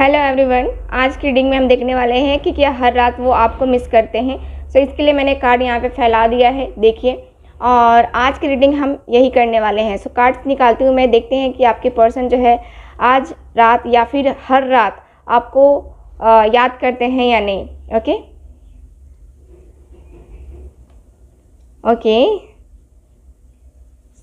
hello everyone आज की reading में हम देखने वाले हैं कि क्या हर रात वो आपको मिस करते हैं सो so, इसके लिए मैंने कार्ड यहाँ पे फैला दिया है देखिए और आज की रीडिंग हम यही करने वाले हैं सो so, कार्ड्स निकालती हूँ मैं देखते हैं कि आपके पर्सन जो है आज रात या फिर हर रात आपको आ, याद करते हैं या नहीं ओके ओके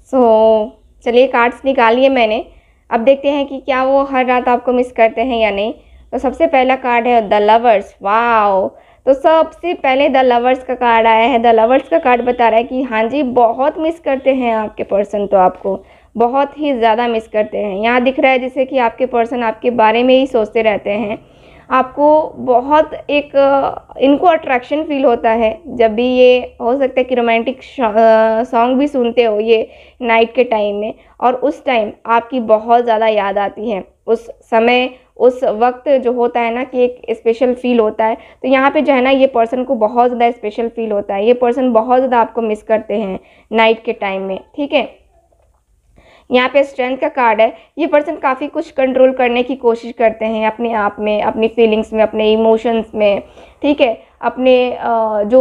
सो चलिए कार्ड्स निकालिए मैंने अब देखते हैं कि क्या वो हर रात आपको मिस करते हैं या नहीं तो सबसे पहला कार्ड है द लवर्स वाओ तो सबसे पहले द लवर्स का कार्ड आया है द लवर्स का कार्ड बता रहा है कि हाँ जी बहुत मिस करते हैं आपके पर्सन तो आपको बहुत ही ज़्यादा मिस करते हैं यहाँ दिख रहा है जैसे कि आपके पर्सन आपके बारे में ही सोचते रहते हैं आपको बहुत एक इनको अट्रैक्शन फील होता है जब भी ये हो सकता है कि रोमांटिक सॉन्ग भी सुनते हो ये नाइट के टाइम में और उस टाइम आपकी बहुत ज़्यादा याद आती है उस समय उस वक्त जो होता है ना कि एक स्पेशल फील होता है तो यहाँ पे जो है ना ये पर्सन को बहुत ज़्यादा स्पेशल फील होता है ये पर्सन बहुत ज़्यादा आपको मिस करते हैं नाइट के टाइम में ठीक है यहाँ पे स्ट्रेंथ का कार्ड है ये पर्सन काफ़ी कुछ कंट्रोल करने की कोशिश करते हैं अपने आप में अपनी फीलिंग्स में अपने इमोशंस में ठीक है अपने जो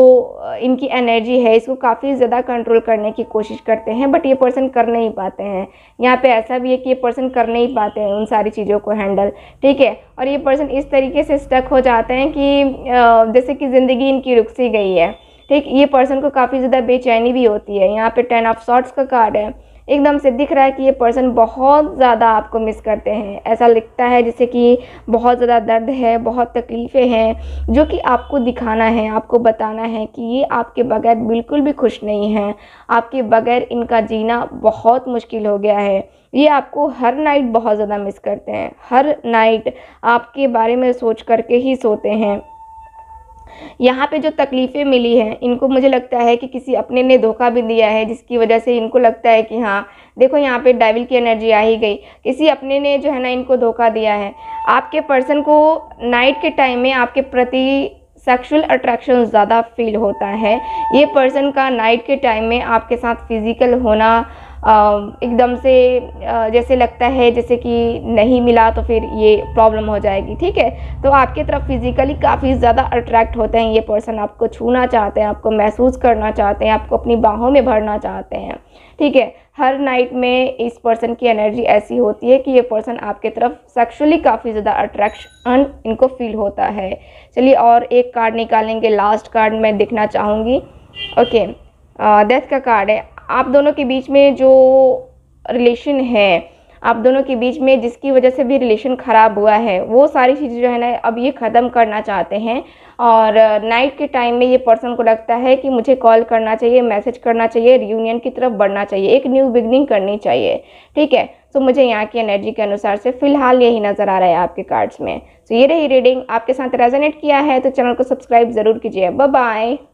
इनकी एनर्जी है इसको काफ़ी ज़्यादा कंट्रोल करने की कोशिश करते हैं बट ये पर्सन कर नहीं पाते हैं यहाँ पे ऐसा भी है कि ये पर्सन कर नहीं पाते हैं उन सारी चीज़ों को हैंडल ठीक है और ये पर्सन इस तरीके से स्टक हो जाते हैं कि जैसे कि ज़िंदगी इनकी रुक सी गई है ठीक ये पर्सन को काफ़ी ज़्यादा बेचैनी भी होती है यहाँ पर टेन ऑफ शॉर्ट्स का कार्ड है एकदम से दिख रहा है कि ये पर्सन बहुत ज़्यादा आपको मिस करते हैं ऐसा लिखता है जैसे कि बहुत ज़्यादा दर्द है बहुत तकलीफ़ें हैं जो कि आपको दिखाना है आपको बताना है कि ये आपके बगैर बिल्कुल भी खुश नहीं हैं आपके बगैर इनका जीना बहुत मुश्किल हो गया है ये आपको हर नाइट बहुत ज़्यादा मिस करते हैं हर नाइट आपके बारे में सोच करके ही सोते हैं यहाँ पे जो तकलीफ़ें मिली हैं इनको मुझे लगता है कि किसी अपने ने धोखा भी दिया है जिसकी वजह से इनको लगता है कि हाँ देखो यहाँ पे डाइविल की एनर्जी आ ही गई किसी अपने ने जो है ना इनको धोखा दिया है आपके पर्सन को नाइट के टाइम में आपके प्रति सेक्सुअल अट्रैक्शन ज़्यादा फील होता है ये पर्सन का नाइट के टाइम में आपके साथ फिज़िकल होना एकदम से जैसे लगता है जैसे कि नहीं मिला तो फिर ये प्रॉब्लम हो जाएगी ठीक है तो आपके तरफ फिज़िकली काफ़ी ज़्यादा अट्रैक्ट होते हैं ये पर्सन आपको छूना चाहते हैं आपको महसूस करना चाहते हैं आपको अपनी बाहों में भरना चाहते हैं ठीक है हर नाइट में इस पर्सन की एनर्जी ऐसी होती है कि ये पर्सन आपके तरफ सेक्शुअली काफ़ी ज़्यादा अट्रैक्शन इनको फील होता है चलिए और एक कार्ड निकालेंगे लास्ट कार्ड मैं देखना चाहूँगी ओके डेथ का कार्ड है आप दोनों के बीच में जो रिलेशन है आप दोनों के बीच में जिसकी वजह से भी रिलेशन ख़राब हुआ है वो सारी चीज़ें जो है ना अब ये ख़त्म करना चाहते हैं और नाइट के टाइम में ये पर्सन को लगता है कि मुझे कॉल करना चाहिए मैसेज करना चाहिए रियूनियन की तरफ बढ़ना चाहिए एक न्यू बिगनिंग करनी चाहिए ठीक है तो मुझे यहाँ की एनर्जी के अनुसार से फिलहाल यही नज़र आ रहा है आपके कार्ड्स में तो ये रही रीडिंग आपके साथ रेजोनेट किया है तो चैनल को सब्सक्राइब ज़रूर कीजिए बाय